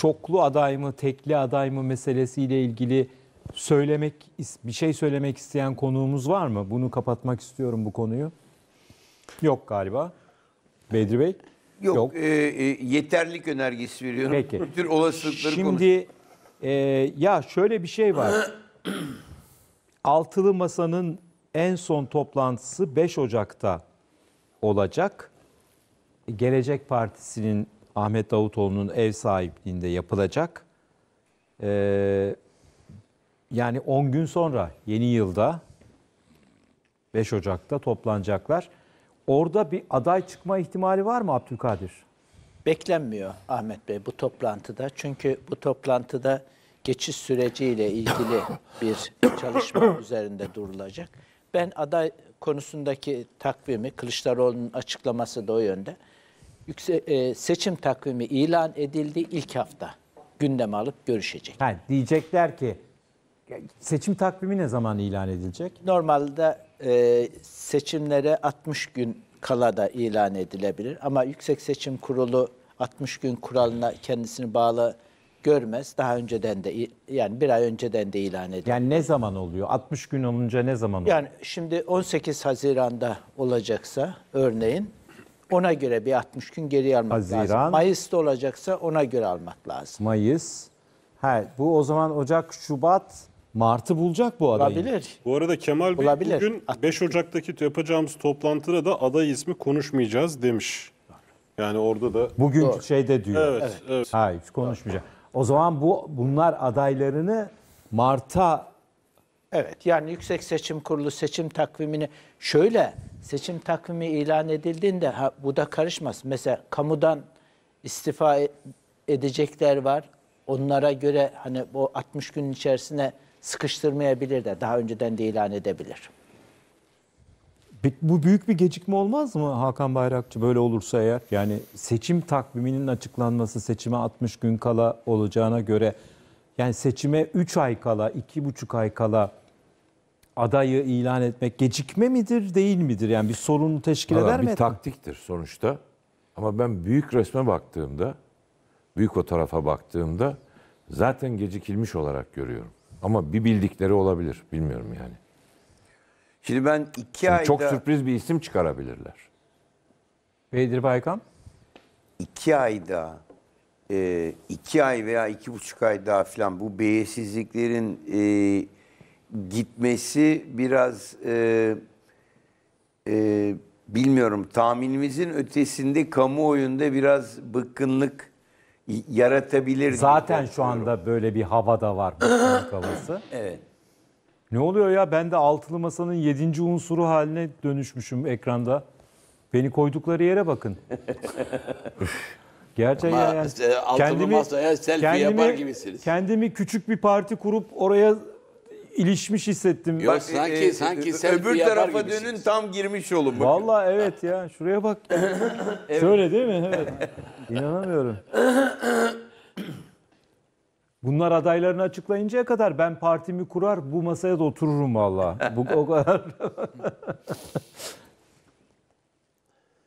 çoklu aday mı, tekli aday mı meselesiyle ilgili söylemek bir şey söylemek isteyen konuğumuz var mı? Bunu kapatmak istiyorum bu konuyu. Yok galiba. Bedri Bey? Yok. Yok. E, e yeterlik önergesi veriyorum. Peki. Bütün olasılıkları Şimdi e, ya şöyle bir şey var. Altılı Masa'nın en son toplantısı 5 Ocak'ta olacak. Gelecek Partisi'nin Ahmet Davutoğlu'nun ev sahipliğinde yapılacak. Ee, yani 10 gün sonra yeni yılda 5 Ocak'ta toplanacaklar. Orada bir aday çıkma ihtimali var mı Abdülkadir? Beklenmiyor Ahmet Bey bu toplantıda. Çünkü bu toplantıda geçiş süreciyle ilgili bir çalışma üzerinde durulacak. Ben aday konusundaki takvimi, Kılıçdaroğlu'nun açıklaması da o yönde yükse, e, seçim takvimi ilan edildi ilk hafta gündeme alıp görüşecek. Ha, diyecekler ki seçim takvimi ne zaman ilan edilecek? Normalde e, seçimlere 60 gün kala da ilan edilebilir ama Yüksek Seçim Kurulu 60 gün kuralına kendisini bağlı görmez. Daha önceden de yani bir ay önceden de ilan edilir. Yani ne zaman oluyor? 60 gün olunca ne zaman oluyor? Yani şimdi 18 Haziran'da olacaksa örneğin ona göre bir 60 gün geri almak Haziran, lazım. Mayıs'ta olacaksa ona göre almak lazım. Mayıs. Ha, bu o zaman Ocak, Şubat, Mart'ı bulacak bu adayı. Olabilir. Bu arada Kemal Bey Olabilir. bugün 5 Ocak'taki yapacağımız toplantıda da aday ismi konuşmayacağız demiş. Yani orada da... Bugünkü Doğru. şeyde diyor. Evet, evet. evet. Ha, konuşmayacak. O zaman bu bunlar adaylarını Mart'a Evet yani Yüksek Seçim Kurulu seçim takvimini şöyle seçim takvimi ilan edildiğinde ha, bu da karışmaz. Mesela kamudan istifa e, edecekler var. Onlara göre hani bu 60 gün içerisine sıkıştırmayabilir de daha önceden de ilan edebilir. Bu büyük bir gecikme olmaz mı Hakan Bayrakçı böyle olursa eğer? Yani seçim takviminin açıklanması seçime 60 gün kala olacağına göre yani seçime 3 ay kala, 2,5 ay kala adayı ilan etmek gecikme midir, değil midir? Yani bir sorunu teşkil Valla eder mi? Bir taktiktir sonuçta. Ama ben büyük resme baktığımda, büyük o tarafa baktığımda zaten gecikilmiş olarak görüyorum. Ama bir bildikleri olabilir. Bilmiyorum yani. Şimdi ben iki Şimdi ayda... Çok sürpriz bir isim çıkarabilirler. Bedir Baykan? İki ayda e, iki ay veya iki buçuk ay daha filan bu belirsizliklerin e, gitmesi biraz e, e, bilmiyorum tahminimizin ötesinde kamuoyunda biraz bıkkınlık yaratabilir. Zaten şu anda böyle bir hava da var bıkkınlık havası. Evet. Ne oluyor ya ben de altılı masanın yedinci unsuru haline dönüşmüşüm ekranda. Beni koydukları yere bakın. Gerçekten yani e, kendimi, masaya selfie kendimi, yapar gibisiniz. Kendimi küçük bir parti kurup oraya ilişmiş hissettim. Yok Bak, sanki e, e sanki e, selfie öbür tarafa gibisiniz. dönün tam girmiş olun. Valla evet ya şuraya bak. evet. Şöyle değil mi? Evet. İnanamıyorum. Bunlar adaylarını açıklayıncaya kadar ben partimi kurar bu masaya da otururum valla. Bu o kadar.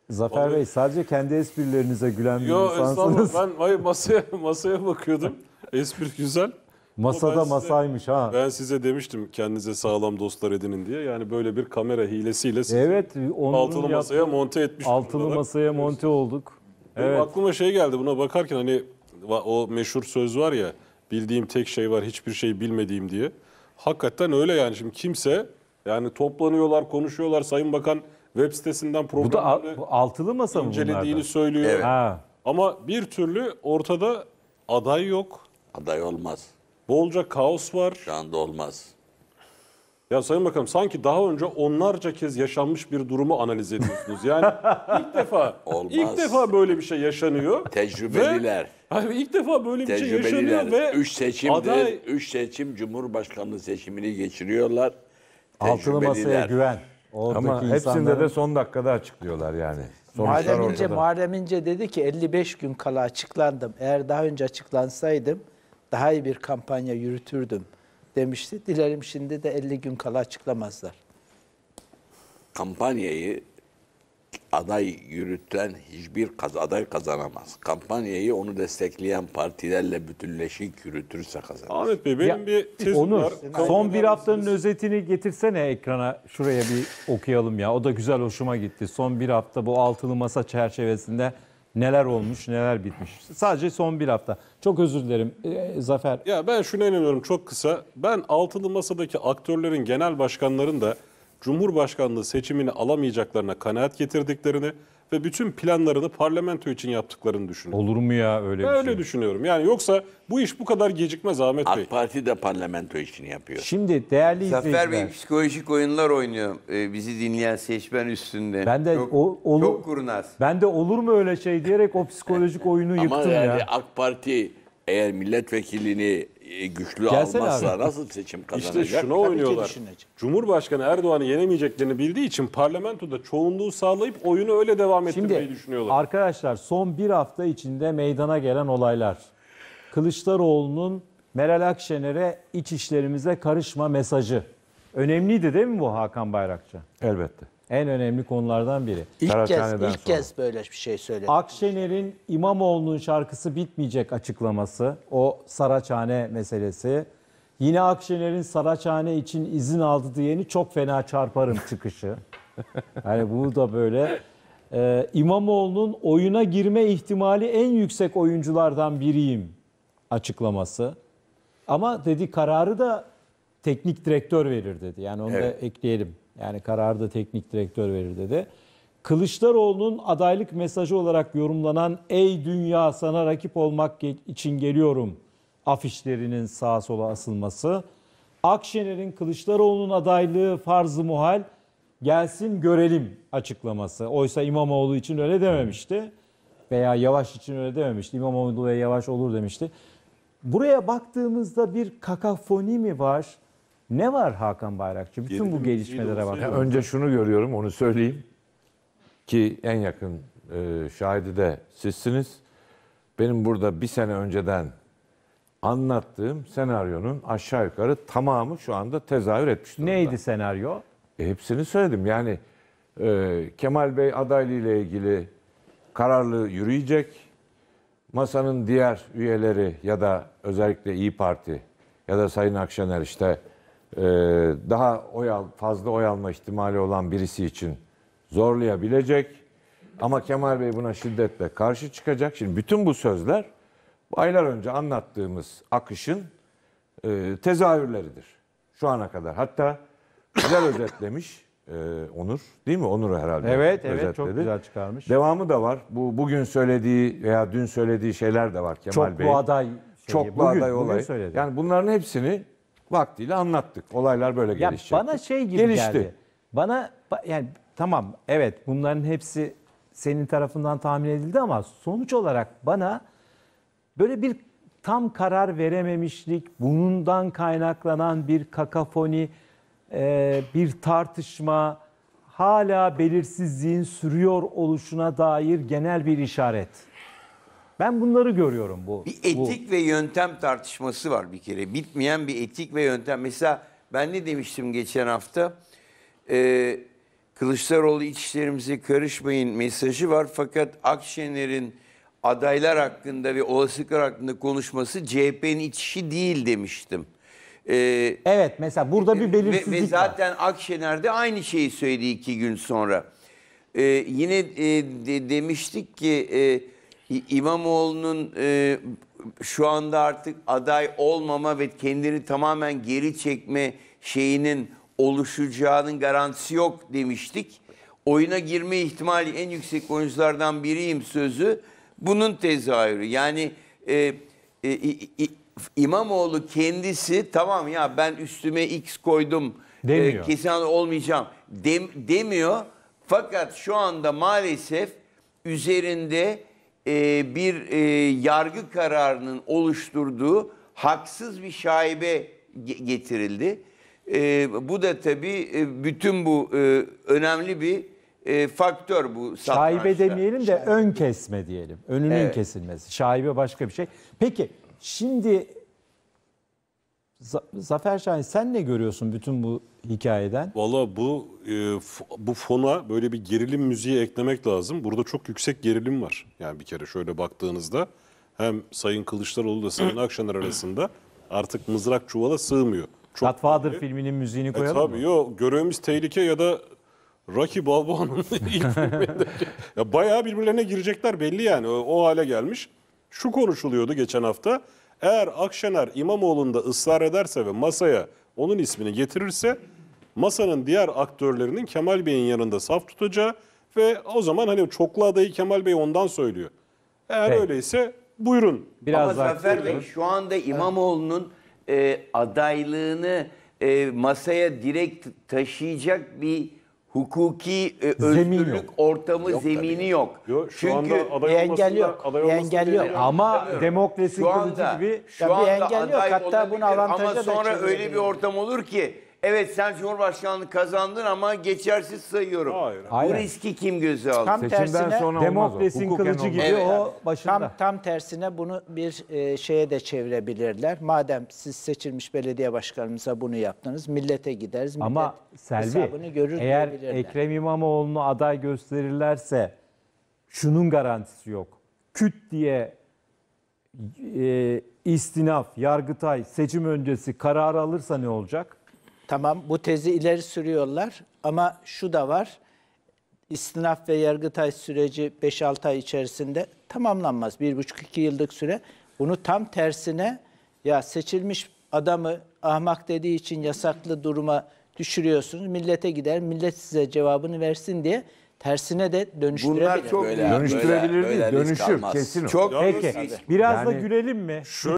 Zafer Vallahi... Bey sadece kendi esprilerinize gülen bir Yo, insansınız. Ben hayır, masaya, masaya bakıyordum. Espri güzel. Masada size, masaymış ha. Ben size demiştim kendinize sağlam dostlar edinin diye. Yani böyle bir kamera hilesiyle sizi evet, altılı yaptığı, masaya monte etmiş. Altılı masaya monte olduk. Benim aklıma şey geldi buna bakarken hani o meşhur söz var ya bildiğim tek şey var hiçbir şey bilmediğim diye. Hakikaten öyle yani şimdi kimse yani toplanıyorlar konuşuyorlar Sayın Bakan web sitesinden programları bu da altılı masa mı incelediğini söylüyor. Evet. Ha. Ama bir türlü ortada aday yok. Aday olmaz. Bolca kaos var. Şu anda olmaz. Ya Sayın Bakanım sanki daha önce onlarca kez yaşanmış bir durumu analiz ediyorsunuz. Yani ilk defa Olmaz. Şey ilk defa böyle bir şey yaşanıyor. Tecrübeliler. Ve, abi ilk defa böyle bir şey yaşanıyor ve üç seçimdir. Aday... Üç seçim Cumhurbaşkanlığı seçimini geçiriyorlar. Tecrübeliler. Altılı masaya güven. Oradaki Ama hepsinde insanların... de son dakikada açıklıyorlar yani. Sonuçlar Muharrem İnce, Muharrem İnce dedi ki 55 gün kala açıklandım. Eğer daha önce açıklansaydım daha iyi bir kampanya yürütürdüm demişti. Dilerim şimdi de 50 gün kala açıklamazlar. Kampanyayı aday yürütülen hiçbir kaz aday kazanamaz. Kampanyayı onu destekleyen partilerle bütünleşik yürütürse kazanır. Ahmet Bey benim ya, bir tezim Onur, var. Son bir haftanın özetini getirsene ekrana şuraya bir okuyalım ya. O da güzel hoşuma gitti. Son bir hafta bu altılı masa çerçevesinde neler olmuş neler bitmiş. Sadece son bir hafta. Çok özür dilerim ee, Zafer. Ya ben şuna inanıyorum çok kısa. Ben altılı masadaki aktörlerin genel başkanların da Cumhurbaşkanlığı seçimini alamayacaklarına kanaat getirdiklerini ve bütün planlarını parlamento için yaptıklarını düşünüyorum. Olur mu ya öyle bir şey? Öyle düşünüyorum. Yani yoksa bu iş bu kadar gecikmez Ahmet Bey. AK Parti de parlamento için yapıyor. Şimdi değerli Zafer Bey psikolojik oyunlar oynuyor e, bizi dinleyen seçmen üstünde. Ben de çok, o- olur- çok kurnaz. Ben de olur mu öyle şey diyerek o psikolojik oyunu Ama yıktım yani ya. AK Parti eğer milletvekilini e, güçlü Gelsene almazsa abi. nasıl seçim kazanacak? İşte şuna oynuyorlar. Cumhurbaşkanı Erdoğan'ı yenemeyeceklerini bildiği için parlamentoda çoğunluğu sağlayıp oyunu öyle devam ettirmeyi Şimdi, düşünüyorlar. Arkadaşlar son bir hafta içinde meydana gelen olaylar. Kılıçdaroğlu'nun Meral Akşener'e iç işlerimize karışma mesajı. Önemliydi değil mi bu Hakan Bayrakçı? Elbette en önemli konulardan biri. İlk kez, ilk sonra. kez böyle bir şey söyledi. Akşener'in İmamoğlu'nun şarkısı bitmeyecek açıklaması, o Saraçhane meselesi. Yine Akşener'in Saraçhane için izin aldı diyeni çok fena çarparım çıkışı. yani bunu da böyle ee, İmamoğlu'nun oyuna girme ihtimali en yüksek oyunculardan biriyim açıklaması. Ama dedi kararı da teknik direktör verir dedi. Yani onu evet. da ekleyelim. Yani kararı da teknik direktör verir dedi. Kılıçdaroğlu'nun adaylık mesajı olarak yorumlanan "Ey dünya sana rakip olmak için geliyorum" afişlerinin sağa sola asılması, Akşener'in Kılıçdaroğlu'nun adaylığı farz-ı muhal gelsin görelim açıklaması. Oysa İmamoğlu için öyle dememişti veya Yavaş için öyle dememişti. İmamoğlu ve Yavaş olur demişti. Buraya baktığımızda bir kakafoni mi var? Ne var Hakan Bayrakçı? Bütün bu gelişmelere bak. Önce şunu görüyorum, onu söyleyeyim. Ki en yakın e, şahidi de sizsiniz. Benim burada bir sene önceden anlattığım senaryonun aşağı yukarı tamamı şu anda tezahür etmiş durumda. Neydi senaryo? E, hepsini söyledim. Yani e, Kemal Bey adaylığı ile ilgili kararlı yürüyecek. Masanın diğer üyeleri ya da özellikle İyi Parti ya da Sayın Akşener işte ee, daha oy al, fazla oy alma ihtimali olan birisi için zorlayabilecek. Ama Kemal Bey buna şiddetle karşı çıkacak. Şimdi bütün bu sözler aylar önce anlattığımız akışın e, tezahürleridir. Şu ana kadar. Hatta güzel özetlemiş e, Onur değil mi? Onur herhalde. Evet özetledi. evet çok güzel çıkarmış. Devamı da var. Bu bugün söylediği veya dün söylediği şeyler de var Kemal çok Bey. Çok bu aday şeyi. Çok bu aday olayı. Bugün yani bunların hepsini vaktiyle anlattık. Olaylar böyle ya Bana şey gibi Gelişti. geldi. Bana yani tamam evet bunların hepsi senin tarafından tahmin edildi ama sonuç olarak bana böyle bir tam karar verememişlik, bundan kaynaklanan bir kakafoni, e, bir tartışma, hala belirsizliğin sürüyor oluşuna dair genel bir işaret. Ben bunları görüyorum bu. Bir etik bu. ve yöntem tartışması var bir kere. Bitmeyen bir etik ve yöntem. Mesela ben ne demiştim geçen hafta? Ee, Kılıçdaroğlu içlerimize karışmayın mesajı var. Fakat Akşener'in adaylar hakkında ve olasılıklar hakkında konuşması CHP'nin içişi değil demiştim. Ee, evet mesela burada bir belirsizlik ve, ve zaten var. Akşener de aynı şeyi söyledi iki gün sonra. Ee, yine e, de, demiştik ki... E, İmamoğlu'nun e, şu anda artık aday olmama ve kendini tamamen geri çekme şeyinin oluşacağının garantisi yok demiştik. Oyuna girme ihtimali en yüksek oyunculardan biriyim sözü bunun tezahürü. Yani e, e, e, İmamoğlu kendisi tamam ya ben üstüme X koydum e, demiyor. E, kesin olmayacağım dem, demiyor. Fakat şu anda maalesef üzerinde e, bir e, yargı kararının oluşturduğu haksız bir şaibe getirildi. E, bu da tabii e, bütün bu e, önemli bir e, faktör bu satrançta. Şaibe demeyelim de şaibe. ön kesme diyelim. Önünün evet. kesilmesi. Şaibe başka bir şey. Peki şimdi Zafer Şahin sen ne görüyorsun bütün bu hikayeden? Valla bu e, bu fona böyle bir gerilim müziği eklemek lazım. Burada çok yüksek gerilim var. Yani bir kere şöyle baktığınızda hem Sayın Kılıçdaroğlu da Sayın Akşener arasında artık mızrak çuvala sığmıyor. Çok Godfather önemli. filminin müziğini e, koyalım e, tabii, mı? Yok, görevimiz tehlike ya da Rocky Balboa'nın ilk filmindeki. Ya bayağı birbirlerine girecekler belli yani. O, o hale gelmiş. Şu konuşuluyordu geçen hafta. Eğer Akşener İmamoğlu'nda ısrar ederse ve masaya onun ismini getirirse masanın diğer aktörlerinin Kemal Bey'in yanında saf tutacağı ve o zaman hani çoklu adayı Kemal Bey ondan söylüyor. Eğer Peki. öyleyse buyurun. Biraz Ama Zafer Bey şu anda İmamoğlu'nun e, adaylığını e, masaya direkt taşıyacak bir hukuki e, özgürlük yok. ortamı yok, zemini yok. yok şu Çünkü anda aday engel yok. Aday engel yok. Ama demiyorum. demokrasi şu anda, gibi şu anda bir engel yok. Hatta bunu avantajla Ama sonra öyle bir ortam olur ki Evet sen Cumhurbaşkanlığı kazandın ama geçersiz sayıyorum. Hayır. Bu riski kim göze aldı? Tam Seçimden tersine sonra olmaz Demokrasinin kılıcı gibi Evet o başında. tam tam tersine bunu bir e, şeye de çevirebilirler. Madem siz seçilmiş belediye başkanımıza bunu yaptınız, millete gideriz. Millet Ama Selvi görür eğer Ekrem İmamoğlu'nu aday gösterirlerse şunun garantisi yok. Küt diye e, istinaf, yargıtay seçim öncesi karar alırsa ne olacak? Tamam bu tezi ileri sürüyorlar ama şu da var. İstinaf ve Yargıtay süreci 5-6 ay içerisinde tamamlanmaz. 1,5-2 yıllık süre. Bunu tam tersine ya seçilmiş adamı ahmak dediği için yasaklı duruma düşürüyorsunuz. Millete gider, millet size cevabını versin diye tersine de dönüştürebilir. Bunlar çok Böyle- dönüştürebilir böyle- böyle dönüşür kesin Çok Peki. Biraz da Yani- gülelim mi?